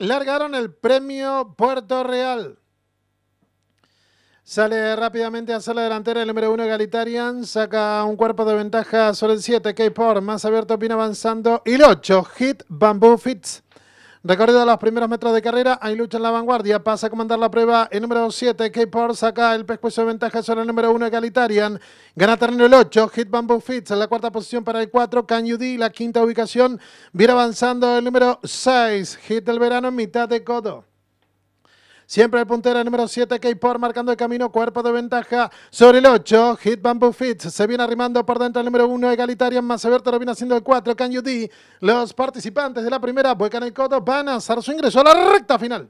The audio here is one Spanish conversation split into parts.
largaron el premio Puerto Real. Sale rápidamente hacia la delantera el número uno Galitarian. Saca un cuerpo de ventaja sobre el 7 K-Port. Más abierto Pino avanzando. Y el 8 Hit Bamboo Fits. Recorrido los primeros metros de carrera, hay lucha en la vanguardia, pasa a comandar la prueba el número 7, K-Port saca el pescuezo de ventaja sobre el número 1, Egalitarian, gana terreno el 8, Hit Bamboo Fits en la cuarta posición para el 4, Can la quinta ubicación, viene avanzando el número 6, Hit del verano en mitad de codo. Siempre el puntero número 7, K-Por, marcando el camino, cuerpo de ventaja sobre el 8. Hit Bamboo Fits se viene arrimando por dentro el número 1, Egalitarian más abierto lo viene haciendo el 4, Can You D. Los participantes de la primera, vuelcan el codo van a hacer su ingreso a la recta final.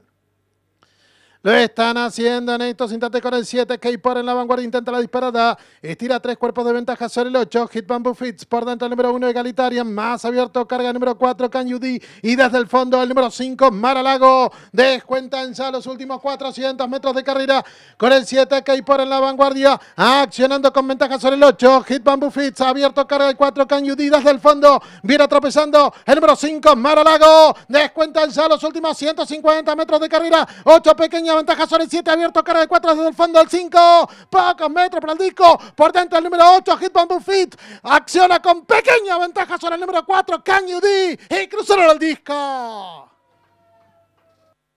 Lo están haciendo en estos instantes con el 7. K-Por en la vanguardia intenta la disparada. Estira tres cuerpos de ventaja sobre el 8. Bamboo Fits por dentro el número 1 Egalitarian. Más abierto carga el número 4 Kanyudi Y desde el fondo el número 5 Maralago. Descuenta en ya los últimos 400 metros de carrera con el 7. K-Por en la vanguardia. Accionando con ventaja sobre el 8. Hit Bamboo Fits abierto carga el 4 canyudí Desde el fondo viene tropezando el número 5 Maralago. Descuenta en ya los últimos 150 metros de carrera. 8 pequeñas ventaja sobre el 7, abierto cara de 4 desde el fondo del 5, pocos metros para el disco, por dentro el número 8, Hitman fit. acciona con pequeña ventaja sobre el número 4, Can D, y cruzaron el disco.